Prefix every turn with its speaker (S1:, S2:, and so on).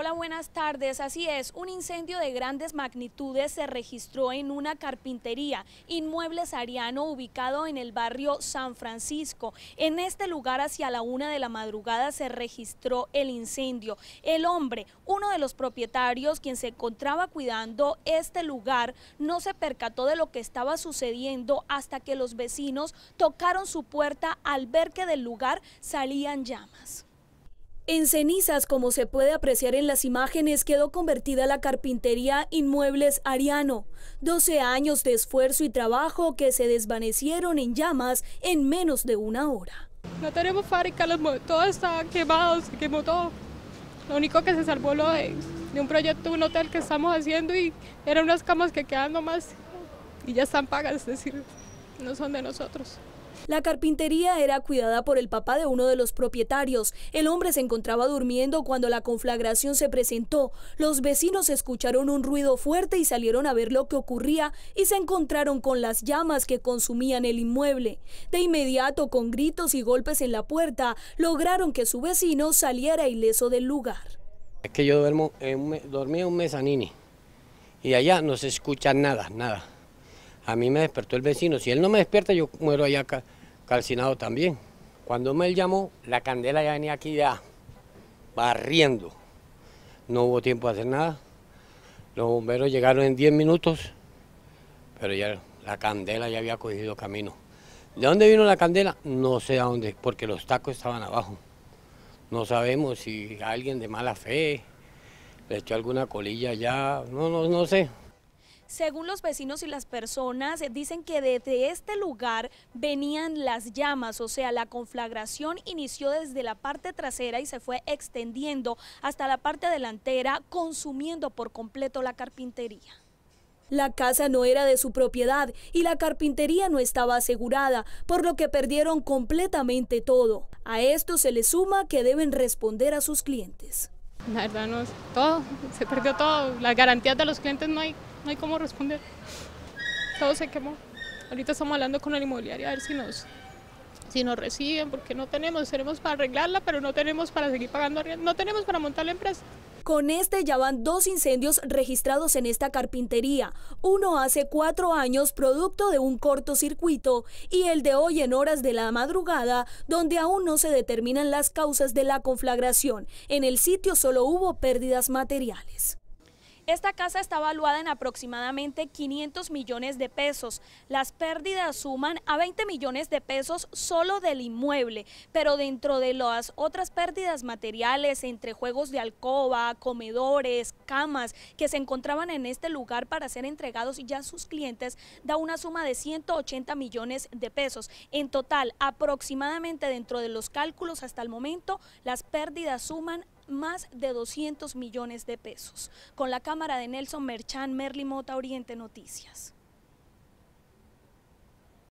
S1: Hola, buenas tardes. Así es, un incendio de grandes magnitudes se registró en una carpintería, inmuebles ariano, ubicado en el barrio San Francisco. En este lugar, hacia la una de la madrugada, se registró el incendio. El hombre, uno de los propietarios, quien se encontraba cuidando este lugar, no se percató de lo que estaba sucediendo hasta que los vecinos tocaron su puerta al ver que del lugar salían llamas. En cenizas, como se puede apreciar en las imágenes, quedó convertida la carpintería Inmuebles Ariano. 12 años de esfuerzo y trabajo que se desvanecieron en llamas en menos de una hora. No tenemos fábrica, todo está
S2: quemado, se quemó todo. Lo único que se salvó lo de, un proyecto, un hotel que estamos haciendo y eran unas camas que quedan nomás y ya están pagas, es decir, no son de nosotros.
S1: La carpintería era cuidada por el papá de uno de los propietarios. El hombre se encontraba durmiendo cuando la conflagración se presentó. Los vecinos escucharon un ruido fuerte y salieron a ver lo que ocurría y se encontraron con las llamas que consumían el inmueble. De inmediato, con gritos y golpes en la puerta, lograron que su vecino saliera ileso del lugar.
S3: Es que yo duermo, eh, un dormía un mezanini y allá no se escucha nada, nada. A mí me despertó el vecino. Si él no me despierta, yo muero allá acá calcinado también. Cuando me llamó, la candela ya venía aquí ya barriendo. No hubo tiempo de hacer nada. Los bomberos llegaron en 10 minutos, pero ya la candela ya había cogido camino. ¿De dónde vino la candela? No sé a dónde, porque los tacos estaban abajo. No sabemos si alguien de mala fe le echó alguna colilla ya, no, no, no sé.
S1: Según los vecinos y las personas, eh, dicen que desde este lugar venían las llamas, o sea, la conflagración inició desde la parte trasera y se fue extendiendo hasta la parte delantera, consumiendo por completo la carpintería. La casa no era de su propiedad y la carpintería no estaba asegurada, por lo que perdieron completamente todo. A esto se le suma que deben responder a sus clientes. La verdad no es todo, se perdió todo. Las garantías de
S2: los clientes no hay no hay cómo responder. Todo se quemó. Ahorita estamos hablando con la inmobiliaria a ver si nos, si nos reciben, porque no tenemos, tenemos para arreglarla, pero no tenemos
S1: para seguir pagando no tenemos para montar la empresa. Con este ya van dos incendios registrados en esta carpintería, uno hace cuatro años producto de un cortocircuito y el de hoy en horas de la madrugada, donde aún no se determinan las causas de la conflagración. En el sitio solo hubo pérdidas materiales. Esta casa está valuada en aproximadamente 500 millones de pesos. Las pérdidas suman a 20 millones de pesos solo del inmueble, pero dentro de las otras pérdidas materiales, entre juegos de alcoba, comedores, camas que se encontraban en este lugar para ser entregados ya a sus clientes, da una suma de 180 millones de pesos. En total, aproximadamente dentro de los cálculos hasta el momento, las pérdidas suman más de 200 millones de pesos. Con la cámara de Nelson Merchán, Merli Mota, Oriente Noticias.